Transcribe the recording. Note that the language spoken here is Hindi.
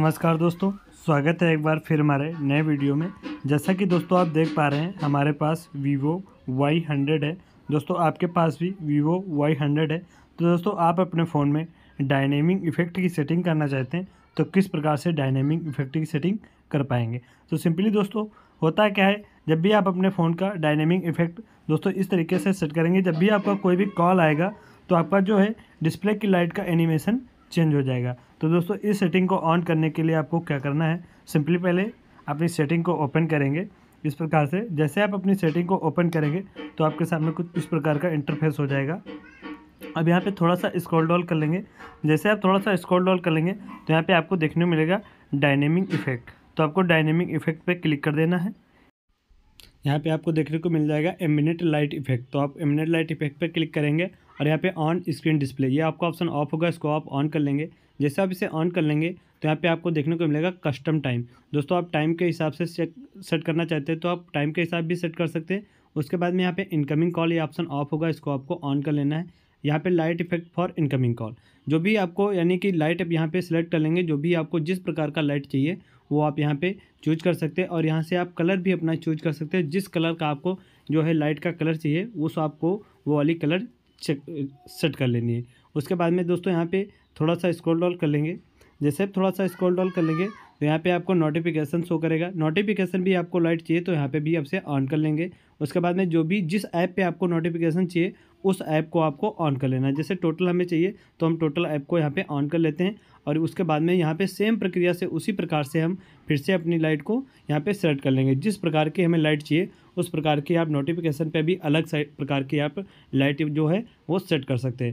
नमस्कार दोस्तों स्वागत है एक बार फिर हमारे नए वीडियो में जैसा कि दोस्तों आप देख पा रहे हैं हमारे पास वीवो वाई हंड्रेड है दोस्तों आपके पास भी वीवो वाई हंड्रेड है तो दोस्तों आप अपने फ़ोन में डायनेमिक इफेक्ट की सेटिंग करना चाहते हैं तो किस प्रकार से डायनेमिक इफेक्ट की सेटिंग कर पाएंगे तो सिंपली दोस्तों होता क्या है जब भी आप अपने फ़ोन का डायनेमिक इफेक्ट दोस्तों इस तरीके से सेट करेंगे जब भी आपका कोई भी कॉल आएगा तो आपका जो है डिस्प्ले की लाइट का एनिमेशन चेंज हो जाएगा तो दोस्तों इस सेटिंग को ऑन करने के लिए आपको क्या करना है सिंपली पहले अपनी सेटिंग को ओपन करेंगे इस प्रकार से जैसे आप अपनी सेटिंग को ओपन करेंगे तो आपके सामने कुछ इस प्रकार का इंटरफेस हो जाएगा अब यहाँ पे थोड़ा सा स्क्रॉल डॉल कर लेंगे जैसे आप थोड़ा सा स्क्रॉल डॉल कर लेंगे तो यहाँ पे आपको देखने मिलेगा डायनेमिक इफेक्ट तो आपको डायनेमिक इफेक्ट पे क्लिक कर देना है यहाँ पे आपको देखने को मिल जाएगा एमिनेट लाइट इफेक्ट तो आप एमिनेट लाइट इफेक्ट पे क्लिक करेंगे और यहाँ पे ऑन स्क्रीन डिस्प्ले ये आपका ऑप्शन ऑफ होगा इसको आप ऑन कर लेंगे जैसे आप इसे ऑन कर लेंगे तो यहाँ पे आपको देखने को मिलेगा कस्टम टाइम दोस्तों आप टाइम के हिसाब से सेट करना चाहते हैं तो आप टाइम के हिसाब भी सेट कर सकते हैं उसके बाद में यहाँ पे इनकमिंग कॉल ये ऑप्शन ऑफ होगा इसको आपको ऑन कर लेना है यहाँ पे light effect for incoming call जो भी आपको यानी कि लाइट आप यहाँ पे सेलेक्ट कर लेंगे जो भी आपको जिस प्रकार का लाइट चाहिए वो आप यहाँ पे चूज कर सकते हैं और यहाँ से आप कलर भी अपना चूज कर सकते हैं जिस कलर का आपको जो है लाइट का कलर चाहिए उस आपको वो वाली कलर सेट कर लेनी है उसके बाद में दोस्तों यहाँ पे थोड़ा सा स्क्रॉल डॉल कर लेंगे जैसे आप थोड़ा सा स्क्रॉल डॉल कर लेंगे तो यहाँ पे आपको नोटिफिकेशन शो करेगा नोटिफिकेशन भी आपको लाइट चाहिए तो यहाँ पे भी आपसे ऑन कर लेंगे उसके बाद में जो भी जिस ऐप पे आपको नोटिफिकेशन चाहिए उस ऐप को आपको ऑन कर लेना है जैसे टोटल हमें चाहिए तो हम टोटल ऐप को यहाँ पर ऑन कर लेते हैं और उसके बाद में यहाँ पर सेम प्रक्रिया से उसी प्रकार से हम फिर से अपनी लाइट को यहाँ पर सेट कर लेंगे जिस प्रकार की हमें लाइट चाहिए उस प्रकार की आप नोटिफिकेशन पे भी अलग से प्रकार की आप लाइट जो है वो सेट कर सकते हैं